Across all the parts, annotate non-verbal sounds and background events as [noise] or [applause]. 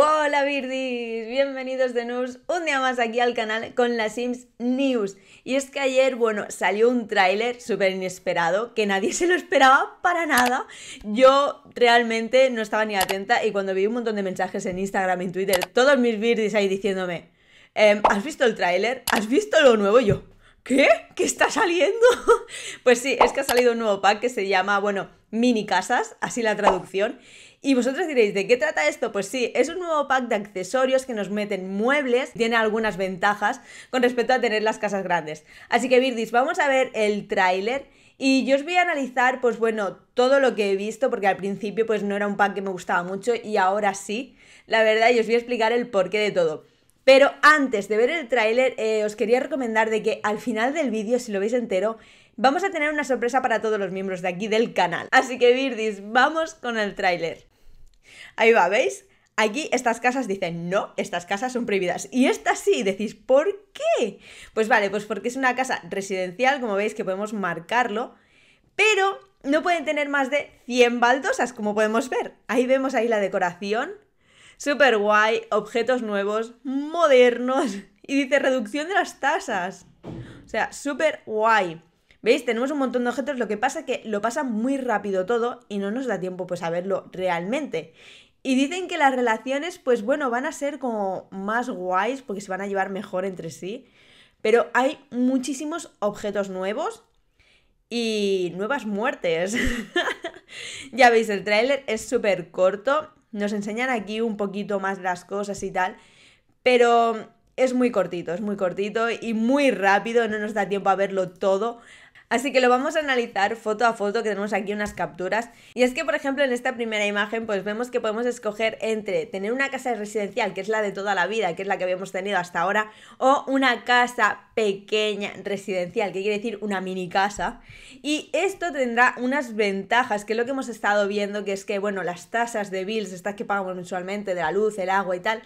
Hola birdies! bienvenidos de nuevo un día más aquí al canal con las Sims News. Y es que ayer, bueno, salió un tráiler súper inesperado que nadie [laughs] se lo esperaba para nada. Yo realmente no estaba ni atenta y cuando vi un montón de mensajes en Instagram, en Twitter, todos mis birdies ahí diciéndome, em, ¿has visto el tráiler? ¿Has visto lo nuevo yo? ¿Qué? ¿Qué está saliendo? [laughs] pues sí, es que ha salido un nuevo pack que se llama, bueno, mini casas, así la traducción. Y vosotros diréis, ¿de qué trata esto? Pues sí, es un nuevo pack de accesorios que nos meten muebles, tiene algunas ventajas con respecto a tener las casas grandes. Así que Virdis, vamos a ver el tráiler y yo os voy a analizar, pues bueno, todo lo que he visto, porque al principio pues no era un pack que me gustaba mucho y ahora sí, la verdad, y os voy a explicar el porqué de todo. Pero antes de ver el tráiler, eh, os quería recomendar de que al final del vídeo, si lo veis entero, vamos a tener una sorpresa para todos los miembros de aquí del canal. Así que Virdis, vamos con el tráiler. Ahí va, ¿veis? Aquí estas casas dicen, no, estas casas son prohibidas. Y estas sí, decís, ¿por qué? Pues vale, pues porque es una casa residencial, como veis que podemos marcarlo, pero no pueden tener más de 100 baldosas, como podemos ver. Ahí vemos ahí la decoración, súper guay, objetos nuevos, modernos, [laughs] y dice reducción de las tasas. O sea, súper guay. ¿Veis? Tenemos un montón de objetos, lo que pasa es que lo pasa muy rápido todo y no nos da tiempo pues a verlo realmente. Y dicen que las relaciones, pues bueno, van a ser como más guays porque se van a llevar mejor entre sí. Pero hay muchísimos objetos nuevos y nuevas muertes. [laughs] ya veis, el tráiler es súper corto. Nos enseñan aquí un poquito más las cosas y tal. Pero es muy cortito, es muy cortito y muy rápido. No nos da tiempo a verlo todo. Así que lo vamos a analizar foto a foto, que tenemos aquí unas capturas. Y es que, por ejemplo, en esta primera imagen, pues vemos que podemos escoger entre tener una casa residencial, que es la de toda la vida, que es la que habíamos tenido hasta ahora, o una casa pequeña residencial, que quiere decir una mini casa. Y esto tendrá unas ventajas, que es lo que hemos estado viendo, que es que, bueno, las tasas de bills, estas que pagamos mensualmente, de la luz, el agua y tal,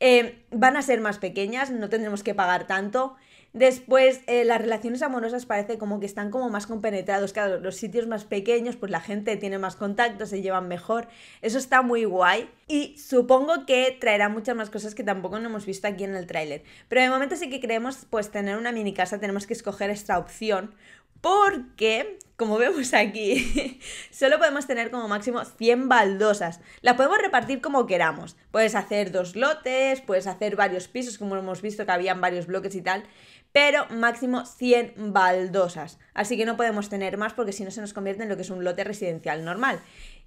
eh, van a ser más pequeñas, no tendremos que pagar tanto. Después, eh, las relaciones amorosas parece como que están como más compenetrados. Claro, los sitios más pequeños, pues la gente tiene más contacto, se llevan mejor. Eso está muy guay. Y supongo que traerá muchas más cosas que tampoco no hemos visto aquí en el tráiler. Pero de momento sí que creemos pues tener una mini casa, tenemos que escoger esta opción. Porque, como vemos aquí, [laughs] solo podemos tener como máximo 100 baldosas. Las podemos repartir como queramos. Puedes hacer dos lotes, puedes hacer varios pisos, como hemos visto que habían varios bloques y tal pero máximo 100 baldosas. Así que no podemos tener más porque si no se nos convierte en lo que es un lote residencial normal.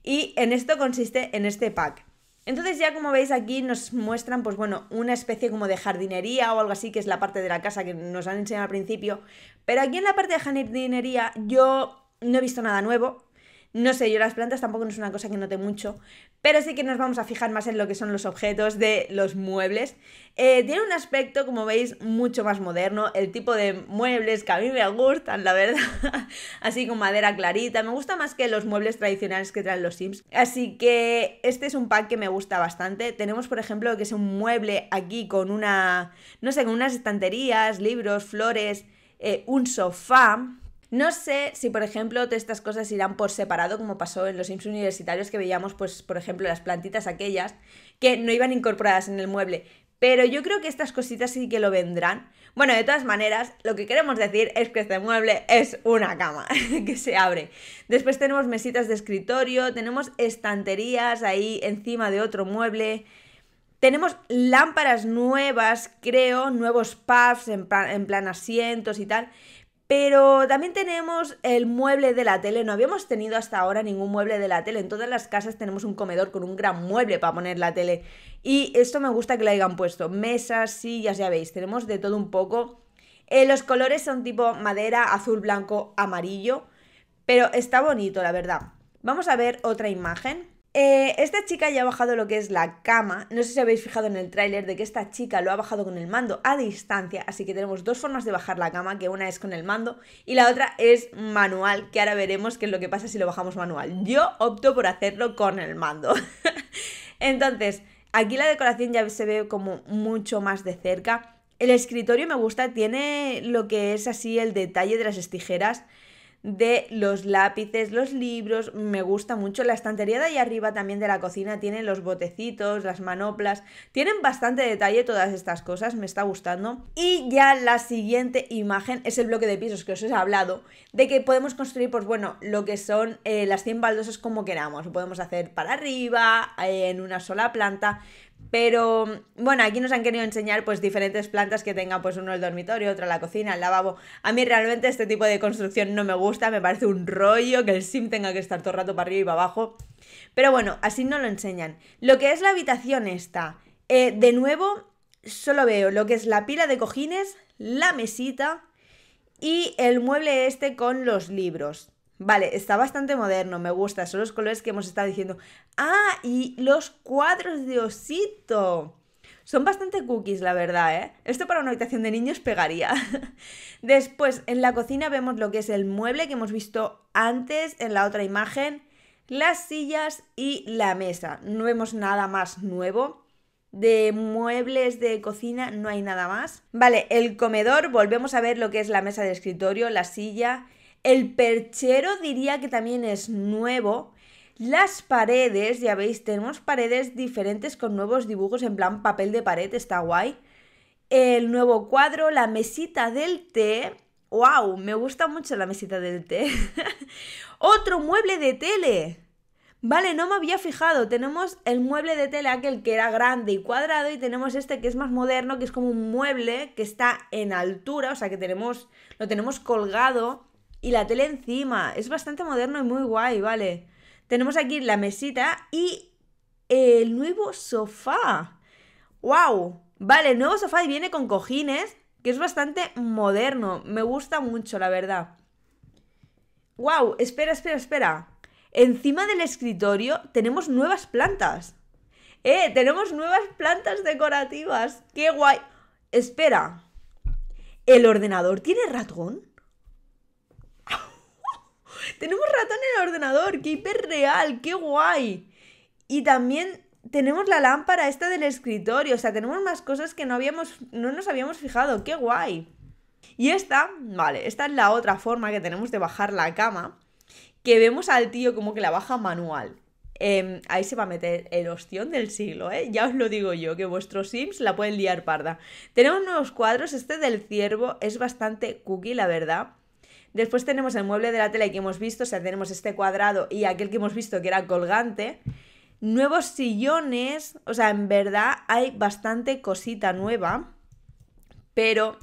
Y en esto consiste en este pack. Entonces ya como veis aquí nos muestran pues bueno, una especie como de jardinería o algo así, que es la parte de la casa que nos han enseñado al principio. Pero aquí en la parte de jardinería yo no he visto nada nuevo, no sé, yo las plantas tampoco es una cosa que note mucho, pero sí que nos vamos a fijar más en lo que son los objetos de los muebles. Eh, tiene un aspecto, como veis, mucho más moderno, el tipo de muebles que a mí me gustan, la verdad, [laughs] así con madera clarita, me gusta más que los muebles tradicionales que traen los Sims. Así que este es un pack que me gusta bastante. Tenemos, por ejemplo, que es un mueble aquí con una, no sé, con unas estanterías, libros, flores, eh, un sofá no sé si, por ejemplo, todas estas cosas irán por separado, como pasó en los Sims universitarios que veíamos, pues, por ejemplo, las plantitas aquellas que no iban incorporadas en el mueble. Pero yo creo que estas cositas sí que lo vendrán. Bueno, de todas maneras, lo que queremos decir es que este mueble es una cama [laughs] que se abre. Después tenemos mesitas de escritorio, tenemos estanterías ahí encima de otro mueble. Tenemos lámparas nuevas, creo, nuevos pubs en plan asientos y tal. Pero también tenemos el mueble de la tele. No habíamos tenido hasta ahora ningún mueble de la tele. En todas las casas tenemos un comedor con un gran mueble para poner la tele. Y esto me gusta que lo hayan puesto. Mesas, sillas, ya veis. Tenemos de todo un poco. Eh, los colores son tipo madera, azul, blanco, amarillo. Pero está bonito, la verdad. Vamos a ver otra imagen. Eh, esta chica ya ha bajado lo que es la cama. No sé si habéis fijado en el tráiler de que esta chica lo ha bajado con el mando a distancia. Así que tenemos dos formas de bajar la cama, que una es con el mando y la otra es manual, que ahora veremos qué es lo que pasa si lo bajamos manual. Yo opto por hacerlo con el mando. [laughs] Entonces, aquí la decoración ya se ve como mucho más de cerca. El escritorio me gusta, tiene lo que es así el detalle de las estijeras de los lápices, los libros, me gusta mucho. La estantería de ahí arriba también de la cocina tiene los botecitos, las manoplas, tienen bastante detalle todas estas cosas, me está gustando. Y ya la siguiente imagen es el bloque de pisos que os he hablado, de que podemos construir, pues bueno, lo que son eh, las 100 baldosas como queramos, lo podemos hacer para arriba, en una sola planta, pero bueno, aquí nos han querido enseñar pues diferentes plantas que tengan pues uno el dormitorio, otro la cocina, el lavabo. A mí realmente este tipo de construcción no me gusta, me parece un rollo que el sim tenga que estar todo el rato para arriba y para abajo. Pero bueno, así no lo enseñan. Lo que es la habitación esta, eh, de nuevo solo veo lo que es la pila de cojines, la mesita y el mueble este con los libros. Vale, está bastante moderno, me gusta. Son los colores que hemos estado diciendo. Ah, y los cuadros de osito. Son bastante cookies, la verdad, ¿eh? Esto para una habitación de niños pegaría. [laughs] Después, en la cocina vemos lo que es el mueble que hemos visto antes en la otra imagen, las sillas y la mesa. No vemos nada más nuevo. De muebles de cocina no hay nada más. Vale, el comedor, volvemos a ver lo que es la mesa de escritorio, la silla el perchero diría que también es nuevo. Las paredes, ya veis, tenemos paredes diferentes con nuevos dibujos en plan papel de pared, está guay. El nuevo cuadro, la mesita del té. ¡Wow! Me gusta mucho la mesita del té. [laughs] Otro mueble de tele. Vale, no me había fijado. Tenemos el mueble de tele aquel que era grande y cuadrado, y tenemos este que es más moderno, que es como un mueble que está en altura, o sea que tenemos, lo tenemos colgado y la tele encima. Es bastante moderno y muy guay, ¿vale? Tenemos aquí la mesita y el nuevo sofá. ¡Wow! Vale, el nuevo sofá viene con cojines, que es bastante moderno. Me gusta mucho, la verdad. ¡Wow! Espera, espera, espera. Encima del escritorio tenemos nuevas plantas. ¡Eh! Tenemos nuevas plantas decorativas. ¡Qué guay! Espera. ¿El ordenador tiene ratón? tenemos ratón en el ordenador, qué real qué guay. Y también tenemos la lámpara esta del escritorio, o sea, tenemos más cosas que no, habíamos, no nos habíamos fijado, qué guay. Y esta, vale, esta es la otra forma que tenemos de bajar la cama, que vemos al tío como que la baja manual. Em, ahí se va a meter el ostión del siglo, ¿eh? Ya os lo digo yo, que vuestros sims la pueden liar parda. Tenemos nuevos cuadros, este del ciervo es bastante cookie, la verdad. Después tenemos el mueble de la tele que hemos visto, o sea, tenemos este cuadrado y aquel que hemos visto que era colgante. Nuevos sillones, o sea, en verdad hay bastante cosita nueva, pero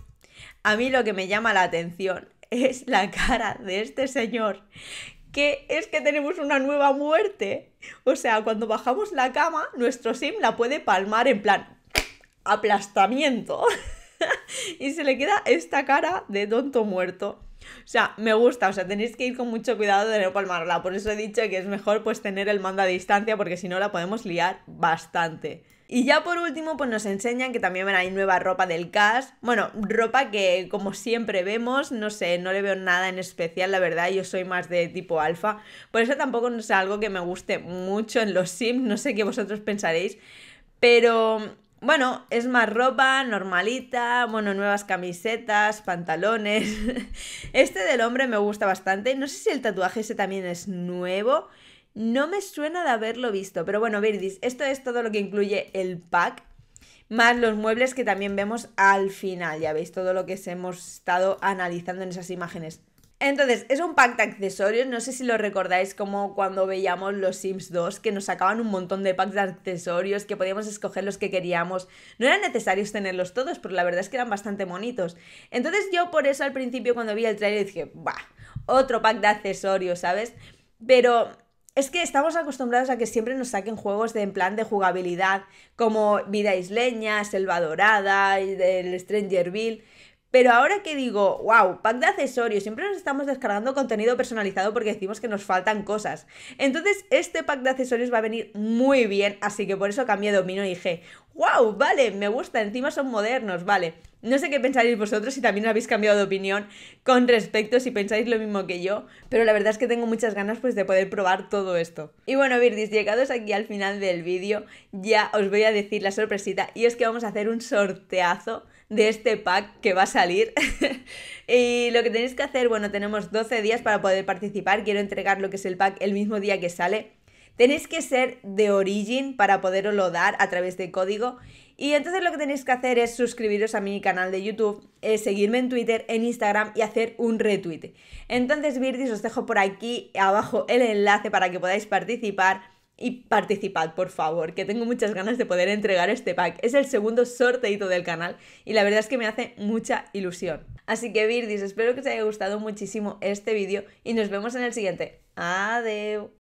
a mí lo que me llama la atención es la cara de este señor, que es que tenemos una nueva muerte. O sea, cuando bajamos la cama, nuestro sim la puede palmar en plan aplastamiento. [laughs] y se le queda esta cara de tonto muerto. O sea, me gusta, o sea, tenéis que ir con mucho cuidado de no palmarla. Por eso he dicho que es mejor pues tener el mando a distancia porque si no la podemos liar bastante. Y ya por último, pues nos enseñan que también hay nueva ropa del CAS. Bueno, ropa que como siempre vemos, no sé, no le veo nada en especial, la verdad, yo soy más de tipo alfa. Por eso tampoco es algo que me guste mucho en los Sims, no sé qué vosotros pensaréis. Pero bueno, es más ropa, normalita, bueno, nuevas camisetas, pantalones. [laughs] Este del hombre me gusta bastante. No sé si el tatuaje ese también es nuevo. No me suena de haberlo visto, pero bueno, Verdis, esto es todo lo que incluye el pack, más los muebles que también vemos al final. Ya veis todo lo que hemos estado analizando en esas imágenes. Entonces, es un pack de accesorios, no sé si lo recordáis como cuando veíamos los Sims 2, que nos sacaban un montón de packs de accesorios, que podíamos escoger los que queríamos. No eran necesarios tenerlos todos, pero la verdad es que eran bastante bonitos. Entonces yo por eso al principio cuando vi el trailer dije, bah, otro pack de accesorios, ¿sabes? Pero es que estamos acostumbrados a que siempre nos saquen juegos de en plan de jugabilidad, como Vida Isleña, Selva Dorada, el Stranger Bill pero ahora que digo, wow, pack de accesorios, siempre nos estamos descargando contenido personalizado porque decimos que nos faltan cosas. Entonces, este pack de accesorios va a venir muy bien, así que por eso cambié de dominio y dije, wow, vale, me gusta, encima son modernos, vale. No sé qué pensáis vosotros si también habéis cambiado de opinión con respecto si pensáis lo mismo que yo, pero la verdad es que tengo muchas ganas pues de poder probar todo esto. Y bueno, Virdis, llegados aquí al final del vídeo, ya os voy a decir la sorpresita y es que vamos a hacer un sorteazo de este pack que va a salir. [laughs] y lo que tenéis que hacer, bueno, tenemos 12 días para poder participar. Quiero entregar lo que es el pack el mismo día que sale. Tenéis que ser de Origin para poderlo dar a través de código. Y entonces lo que tenéis que hacer es suscribiros a mi canal de YouTube, eh, seguirme en Twitter, en Instagram y hacer un retweet. Entonces, Virtis, os dejo por aquí abajo el enlace para que podáis participar y participad, por favor, que tengo muchas ganas de poder entregar este pack. Es el segundo sorteito del canal y la verdad es que me hace mucha ilusión. Así que Virdis, espero que os haya gustado muchísimo este vídeo y nos vemos en el siguiente. Adeu.